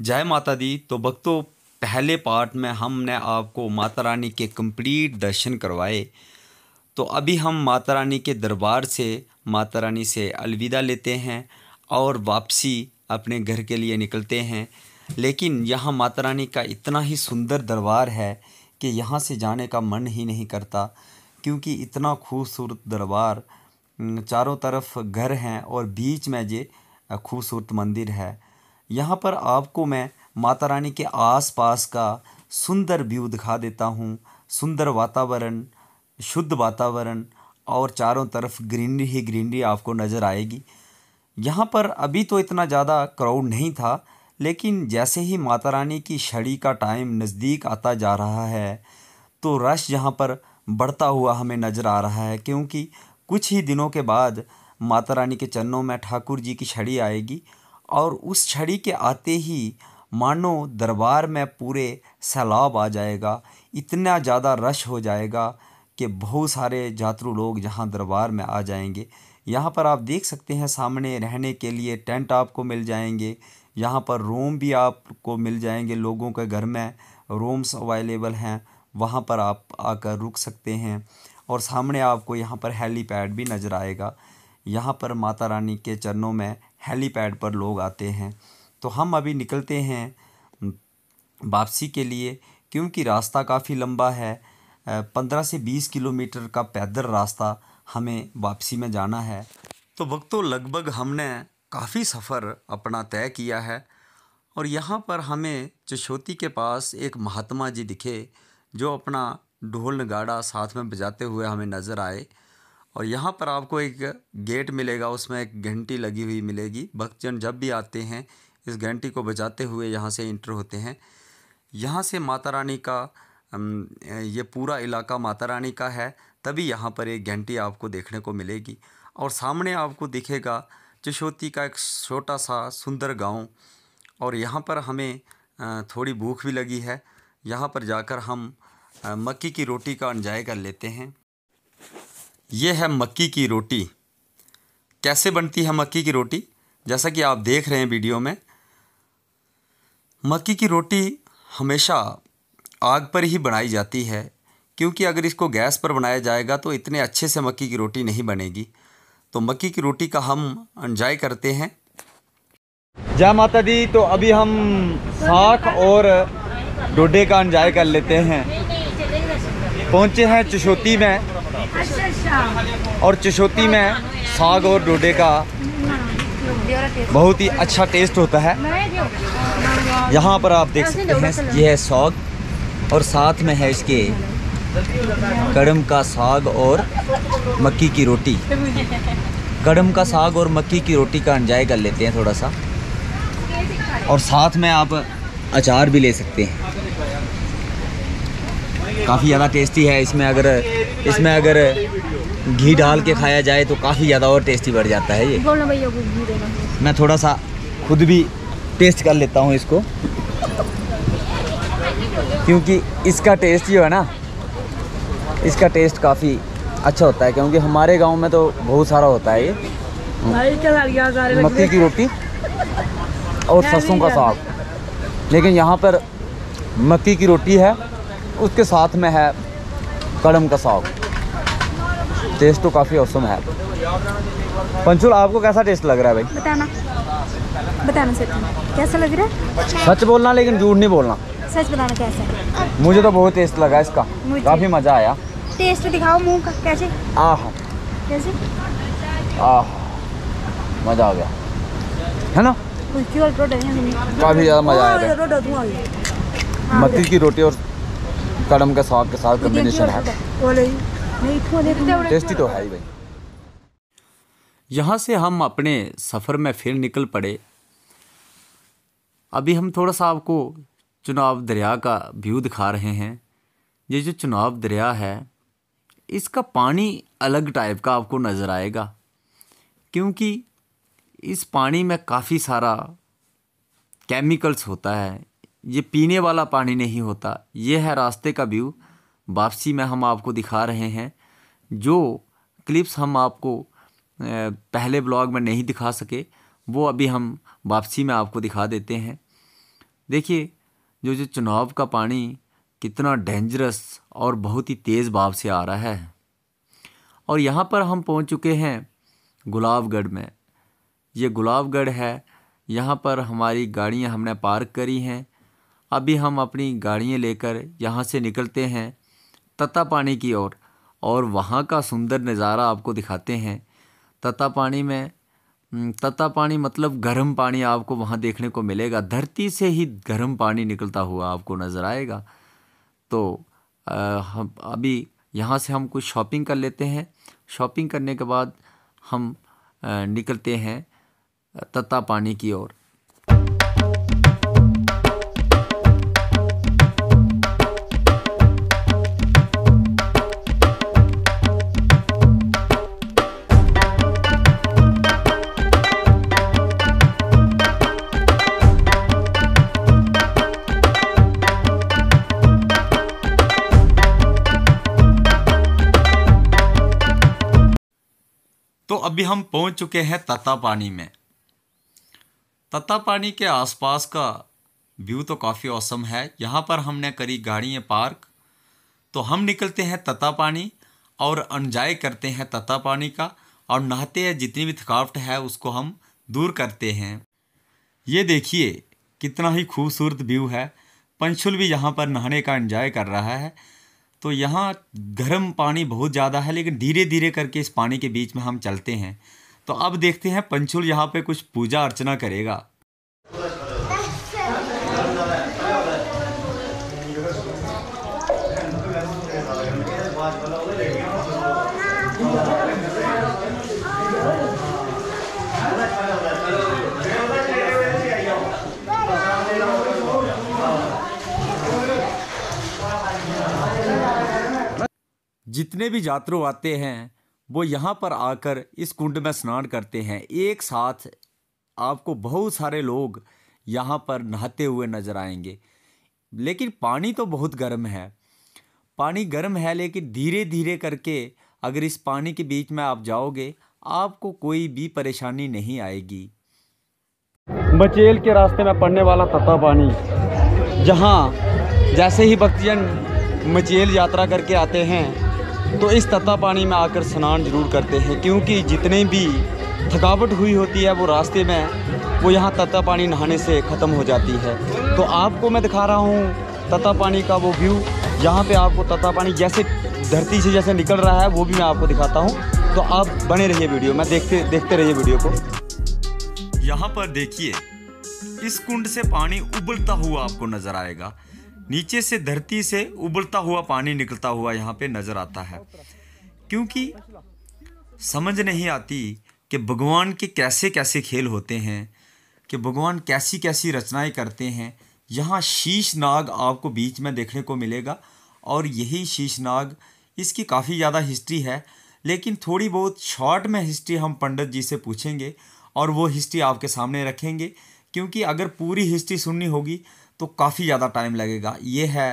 जय माता दी तो भक्तों पहले पार्ट में हमने आपको माता रानी के कंप्लीट दर्शन करवाए तो अभी हम माता रानी के दरबार से माता रानी से अलविदा लेते हैं और वापसी अपने घर के लिए निकलते हैं लेकिन यहाँ माता रानी का इतना ही सुंदर दरबार है कि यहाँ से जाने का मन ही नहीं करता क्योंकि इतना खूबसूरत दरबार चारों तरफ घर हैं और बीच में ये खूबसूरत मंदिर है यहाँ पर आपको मैं माता रानी के आसपास का सुंदर व्यू दिखा देता हूँ सुंदर वातावरण शुद्ध वातावरण और चारों तरफ ग्रीनरी ही ग्रीनरी आपको नज़र आएगी यहाँ पर अभी तो इतना ज़्यादा क्राउड नहीं था लेकिन जैसे ही माता रानी की छड़ी का टाइम नज़दीक आता जा रहा है तो रश यहाँ पर बढ़ता हुआ हमें नज़र आ रहा है क्योंकि कुछ ही दिनों के बाद माता रानी के चरणों में ठाकुर जी की छड़ी आएगी और उस छड़ी के आते ही मानो दरबार में पूरे सैलाब आ जाएगा इतना ज़्यादा रश हो जाएगा कि बहुत सारे यात्रु लोग यहाँ दरबार में आ जाएंगे यहाँ पर आप देख सकते हैं सामने रहने के लिए टेंट आपको मिल जाएंगे यहाँ पर रूम भी आपको मिल जाएंगे लोगों के घर में रूम्स अवेलेबल हैं वहाँ पर आप आकर रुक सकते हैं और सामने आपको यहाँ पर हेलीपैड भी नज़र आएगा यहाँ पर माता रानी के चरणों में हेलीपैड पर लोग आते हैं तो हम अभी निकलते हैं वापसी के लिए क्योंकि रास्ता काफ़ी लंबा है पंद्रह से बीस किलोमीटर का पैदल रास्ता हमें वापसी में जाना है तो वक्तों लगभग हमने काफ़ी सफ़र अपना तय किया है और यहाँ पर हमें चशोती के पास एक महात्मा जी दिखे जो अपना ढोल नगाड़ा साथ में बजाते हुए हमें नज़र आए और यहाँ पर आपको एक गेट मिलेगा उसमें एक घंटी लगी हुई मिलेगी भक्तजन जब भी आते हैं इस घंटी को बजाते हुए यहाँ से इंटर होते हैं यहाँ से माता रानी का ये पूरा इलाका माता रानी का है तभी यहाँ पर एक घंटी आपको देखने को मिलेगी और सामने आपको दिखेगा चशोती का एक छोटा सा सुंदर गांव और यहाँ पर हमें थोड़ी भूख भी लगी है यहाँ पर जाकर हम मक्की की रोटी का अनजाय कर लेते हैं ये है मक्की की रोटी कैसे बनती है मक्की की रोटी जैसा कि आप देख रहे हैं वीडियो में मक्की की रोटी हमेशा आग पर ही बनाई जाती है क्योंकि अगर इसको गैस पर बनाया जाएगा तो इतने अच्छे से मक्की की रोटी नहीं बनेगी तो मक्की की रोटी का हम अनजाय करते हैं जय माता दी तो अभी हम साख और डोडे का अनजाय कर लेते हैं पहुंचे हैं चशोती में और चशोती में साग और डोडे का बहुत ही अच्छा टेस्ट होता है यहाँ पर आप देख सकते हैं यह है साग और साथ में है इसके कड़म का साग और मक्की की रोटी कड़म का साग और मक्की की रोटी का अंजाय कर लेते हैं थोड़ा सा और साथ में आप अचार भी ले सकते हैं काफ़ी ज़्यादा टेस्टी है इसमें अगर इसमें अगर घी डाल के खाया जाए तो काफ़ी ज़्यादा और टेस्टी बढ़ जाता है ये मैं थोड़ा सा खुद भी टेस्ट कर लेता हूँ इसको क्योंकि इसका टेस्ट जो है ना इसका टेस्ट काफ़ी अच्छा होता है क्योंकि हमारे गांव में तो बहुत सारा होता है ये मक्की की रोटी और सरसों का साग लेकिन यहाँ पर मक्की की रोटी है उसके साथ में है कड़म का साग टेस्ट तो काफ़ी औसम है पंचुल आपको कैसा टेस्ट लग रहा है भाई बताना बताना सच कैसा लग रहा है सच बोलना लेकिन झूठ नहीं बोलना सच बताना कैसा मुझे तो बहुत टेस्ट लगा इसका काफ़ी मज़ा आया टेस्ट तो दिखाओ मुंह का कैसे आह कैसे आह मज़ा आ गया है ना काफ़ी ज़्यादा मज़ा आया मक्की की रोटी और कड़म का सॉस के साथ कॉम्बिनेशन है टेस्टी hmm, तो है ही भाई यहाँ से हम अपने सफ़र में फिर निकल पड़े अभी हम थोड़ा सा आपको चुनाव दरिया का व्यू दिखा रहे हैं ये जो चुनाव दरिया है इसका पानी अलग टाइप का आपको नज़र आएगा क्योंकि इस पानी में काफ़ी सारा केमिकल्स होता है ये पीने वाला पानी नहीं होता ये है रास्ते का व्यू वापसी में हम आपको दिखा रहे हैं जो क्लिप्स हम आपको पहले ब्लॉग में नहीं दिखा सके वो अभी हम वापसी में आपको दिखा देते हैं देखिए जो जो चुनाव का पानी कितना डेंजरस और बहुत ही तेज़ भाव से आ रहा है और यहाँ पर हम पहुँच चुके हैं गुलाबगढ़ में ये गुलाबगढ़ है यहाँ पर हमारी गाड़ियाँ हमने पार्क करी हैं अभी हम अपनी गाड़ियाँ लेकर यहाँ से निकलते हैं तत्ता पानी की ओर और वहाँ का सुंदर नज़ारा आपको दिखाते हैं तत्ता पानी में हम्म, तत्ता पानी मतलब गर्म पानी आपको वहाँ देखने को मिलेगा धरती से ही गर्म पानी निकलता हुआ आपको नज़र आएगा तो हम अभी यहाँ से हम कुछ शॉपिंग कर लेते हैं शॉपिंग करने के बाद हम निकलते हैं तत्ता पानी की ओर अभी हम पहुंच चुके हैं तत्ता पानी में तत्ता पानी के आसपास का व्यू तो काफ़ी औसम है यहाँ पर हमने करी गाड़ियाँ पार्क तो हम निकलते हैं तत्ता पानी और अनजाय करते हैं तत्ता पानी का और नहाते हैं जितनी भी थकावट है उसको हम दूर करते हैं ये देखिए कितना ही खूबसूरत व्यू है पंचुल भी यहाँ पर नहाने का एंजॉय कर रहा है तो यहाँ गर्म पानी बहुत ज़्यादा है लेकिन धीरे धीरे करके इस पानी के बीच में हम चलते हैं तो अब देखते हैं पंचुल यहाँ पे कुछ पूजा अर्चना करेगा जितने भी यात्रु आते हैं वो यहाँ पर आकर इस कुंड में स्नान करते हैं एक साथ आपको बहुत सारे लोग यहाँ पर नहाते हुए नजर आएंगे लेकिन पानी तो बहुत गर्म है पानी गर्म है लेकिन धीरे धीरे करके अगर इस पानी के बीच में आप जाओगे आपको कोई भी परेशानी नहीं आएगी बचेल के रास्ते में पड़ने वाला तत्ता पानी जहाँ जैसे ही भक्तजन मचेल यात्रा करके आते हैं तो इस तत्ता पानी में आकर स्नान जरूर करते हैं क्योंकि जितने भी थकावट हुई होती है वो रास्ते में वो यहाँ तत्ता पानी नहाने से ख़त्म हो जाती है तो आपको मैं दिखा रहा हूँ तत्ता पानी का वो व्यू यहाँ पे आपको तत्ता पानी जैसे धरती से जैसे निकल रहा है वो भी मैं आपको दिखाता हूँ तो आप बने रहिए वीडियो में देखते देखते रहिए वीडियो को यहाँ पर देखिए इस कुंड से पानी उबलता हुआ आपको नज़र आएगा नीचे से धरती से उबलता हुआ पानी निकलता हुआ यहाँ पे नज़र आता है क्योंकि समझ नहीं आती कि भगवान के कैसे कैसे खेल होते हैं कि भगवान कैसी कैसी रचनाएं करते हैं यहाँ शीश नाग आपको बीच में देखने को मिलेगा और यही शीश नाग इसकी काफ़ी ज़्यादा हिस्ट्री है लेकिन थोड़ी बहुत शॉर्ट में हिस्ट्री हम पंडित जी से पूछेंगे और वो हिस्ट्री आपके सामने रखेंगे क्योंकि अगर पूरी हिस्ट्री सुननी होगी तो काफ़ी ज़्यादा टाइम लगेगा ये है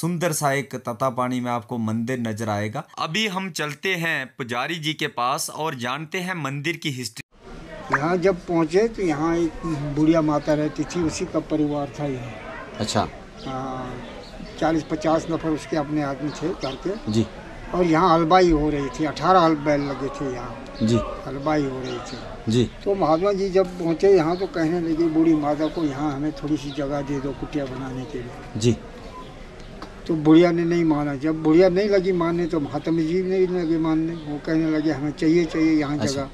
सुंदर सा एक तथा पानी में आपको मंदिर नजर आएगा अभी हम चलते हैं पुजारी जी के पास और जानते हैं मंदिर की हिस्ट्री यहाँ जब पहुँचे तो यहाँ एक बुढ़िया माता रहती थी उसी का परिवार था यह अच्छा हाँ, चालीस पचास नफर उसके अपने आदमी थे करके जी और यहाँ हलवाई हो रही थी अठारह हल बैल लगे थे यहाँ जी हलवाई हो रही थी जी तो महात्मा जी जब पहुंचे यहाँ तो कहने लगे बूढ़ी माता को यहाँ हमें थोड़ी सी जगह दे दो कुटिया बनाने के लिए जी तो बुढ़िया ने नहीं माना जब बुढ़िया नहीं लगी मानने तो महात्मा जी नहीं लगे मानने वो कहने लगे हमें चाहिए चाहिए यहाँ अच्छा। जगह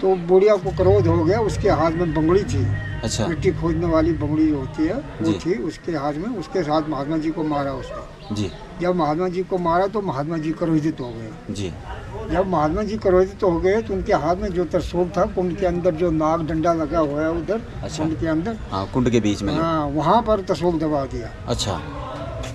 तो बुढ़िया को क्रोध हो गया उसके हाथ में बंगड़ी थी अच्छा मिट्टी खोदने वाली बंगड़ी होती है वो थी उसके हाथ में उसके साथ महात्मा जी को मारा उसने जी जब महात्मा जी को मारा तो महात्मा जी क्रोधित हो गए जी जब महात्मा जी क्रोधित तो हो गए तो उनके हाथ में जो तरसूल था कुंड के अंदर जो नाग डंडा लगा हुआ है उधर अच्छा। कुंड के अंदर हाँ कुंड के बीच में हाँ वहाँ पर तरसूल दबा दिया अच्छा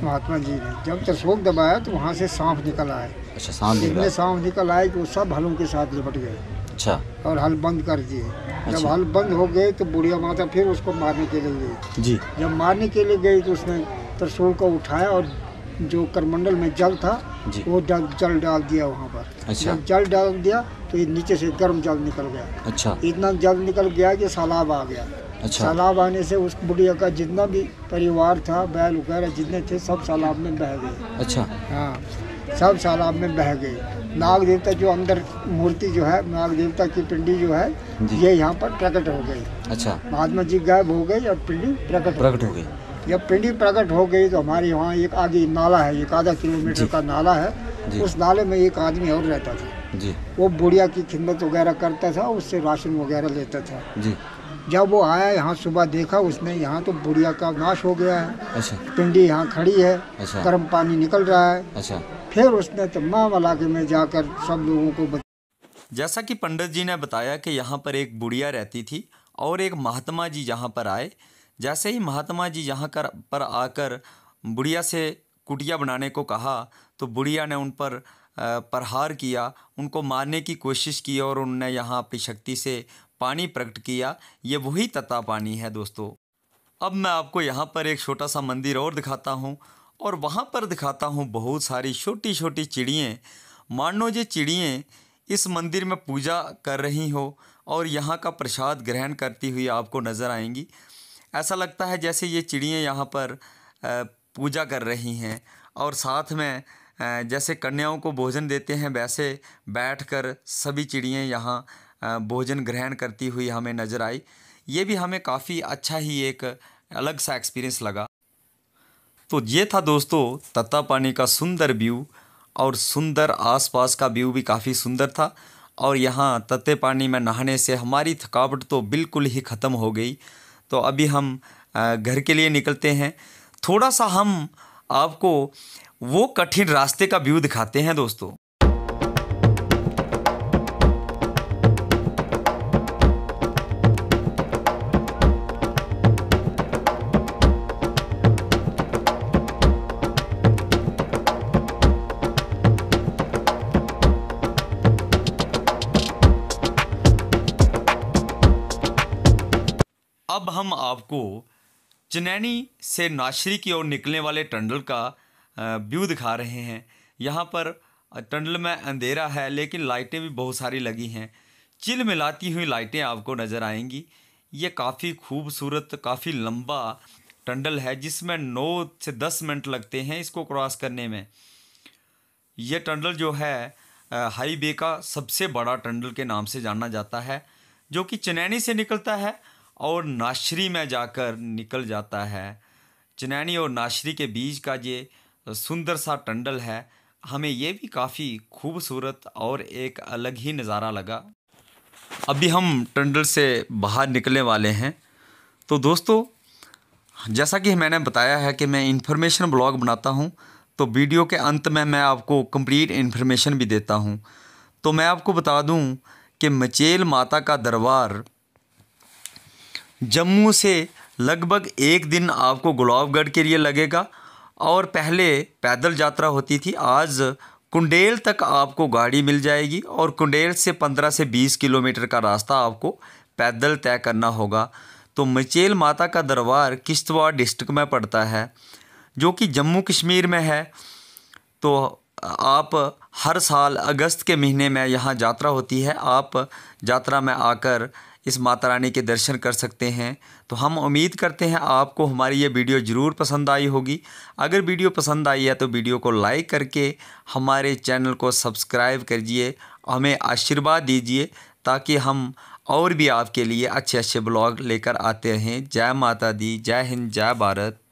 महात्मा जी ने जब तरसूल दबाया तो वहाँ से सांप निकल आए अच्छा सांप निकल सांप निकल आए कि वो सब हलों के साथ लिपट गए अच्छा और हल बंद कर दिए जब अच्छा। हल बंद हो गए तो बुढ़िया माता फिर उसको मारने के लिए गई जी जब मारने के लिए गई तो उसने तरसूल को उठाया और जो करमंडल में जल था वो जल जल डाल दिया वहाँ पर अच्छा जब जल डाल दिया तो ये नीचे से गर्म जल निकल गया अच्छा इतना जल निकल गया कि सैलाब आ गया अच्छा सैलाब आने से उस बुढ़िया का जितना भी परिवार था बैल वगैरह जितने थे सब सैलाब में बह गए अच्छा हाँ सब सैलाब में बह गए नाग देवता जो अंदर मूर्ति जो है नाग देवता की पिंडी जो है ये यहाँ पर प्रकट हो गई अच्छा महात्मा जी गायब हो गए और पिंडी प्रकट प्रकट हो गई जब पिंडी प्रकट हो गई तो हमारे वहाँ एक आगे नाला है एक आधा किलोमीटर का नाला है उस नाले में एक आदमी और रहता था जी वो बुढ़िया की खिदमत वगैरह करता था उससे राशन वगैरह लेता था जी जब वो आया यहाँ सुबह देखा उसने यहाँ तो बुढ़िया का नाश हो गया है अच्छा पिंडी यहाँ खड़ी है अच्छा गर्म पानी निकल रहा है अच्छा फिर उसने तमाम इलाके में जाकर सब लोगों को बता जैसा कि पंडित जी ने बताया कि यहाँ पर एक बुढ़िया रहती थी और एक महात्मा जी यहाँ पर आए जैसे ही महात्मा जी यहाँ कर पर आकर बुढ़िया से कुटिया बनाने को कहा तो बुढ़िया ने उन पर प्रहार किया उनको मारने की कोशिश की और उनने यहाँ अपनी शक्ति से पानी प्रकट किया ये वही तता पानी है दोस्तों अब मैं आपको यहाँ पर एक छोटा सा मंदिर और दिखाता हूँ और वहाँ पर दिखाता हूँ बहुत सारी छोटी छोटी चिड़ियाँ मानो जी चिड़ियाँ इस मंदिर में पूजा कर रही हो और यहाँ का प्रसाद ग्रहण करती हुई आपको नज़र आएंगी ऐसा लगता है जैसे ये चिड़ियाँ यहाँ पर पूजा कर रही हैं और साथ में जैसे कन्याओं को भोजन देते हैं वैसे बैठकर सभी चिड़ियाँ यहाँ भोजन ग्रहण करती हुई हमें नज़र आई ये भी हमें काफ़ी अच्छा ही एक अलग सा एक्सपीरियंस लगा तो ये था दोस्तों तत्ता पानी का सुंदर व्यू और सुंदर आसपास का व्यू भी काफ़ी सुंदर था और यहाँ तत्ते पानी में नहाने से हमारी थकावट तो बिल्कुल ही ख़त्म हो गई तो अभी हम घर के लिए निकलते हैं थोड़ा सा हम आपको वो कठिन रास्ते का व्यू दिखाते हैं दोस्तों आपको चनैनी से नाशरी की ओर निकलने वाले टंडल का व्यू दिखा रहे हैं यहाँ पर टंडल में अंधेरा है लेकिन लाइटें भी बहुत सारी लगी हैं चिल मिलाती हुई लाइटें आपको नज़र आएंगी ये काफ़ी खूबसूरत काफ़ी लंबा टंडल है जिसमें नौ से दस मिनट लगते हैं इसको क्रॉस करने में यह टंडल जो है हाईवे का सबसे बड़ा टंडल के नाम से जाना जाता है जो कि चनैनी से निकलता है और नाशरी में जाकर निकल जाता है चनैनी और नाशरी के बीच का ये सुंदर सा टंडल है हमें ये भी काफ़ी खूबसूरत और एक अलग ही नज़ारा लगा अभी हम टंडल से बाहर निकलने वाले हैं तो दोस्तों जैसा कि मैंने बताया है कि मैं इन्फॉर्मेशन ब्लॉग बनाता हूँ तो वीडियो के अंत में मैं आपको कंप्लीट इन्फॉर्मेशन भी देता हूँ तो मैं आपको बता दूँ कि मचेल माता का दरबार जम्मू से लगभग एक दिन आपको गुलाबगढ़ के लिए लगेगा और पहले पैदल यात्रा होती थी आज कुंडेल तक आपको गाड़ी मिल जाएगी और कुंडेल से 15 से 20 किलोमीटर का रास्ता आपको पैदल तय करना होगा तो मचेल माता का दरबार किश्तवाड़ डिस्ट्रिक्ट में पड़ता है जो कि जम्मू कश्मीर में है तो आप हर साल अगस्त के महीने में यहाँ यात्रा होती है आप यात्रा में आकर इस माता रानी के दर्शन कर सकते हैं तो हम उम्मीद करते हैं आपको हमारी ये वीडियो ज़रूर पसंद आई होगी अगर वीडियो पसंद आई है तो वीडियो को लाइक करके हमारे चैनल को सब्सक्राइब करिए हमें आशीर्वाद दीजिए ताकि हम और भी आपके लिए अच्छे अच्छे ब्लॉग लेकर आते रहें जय माता दी जय हिंद जय भारत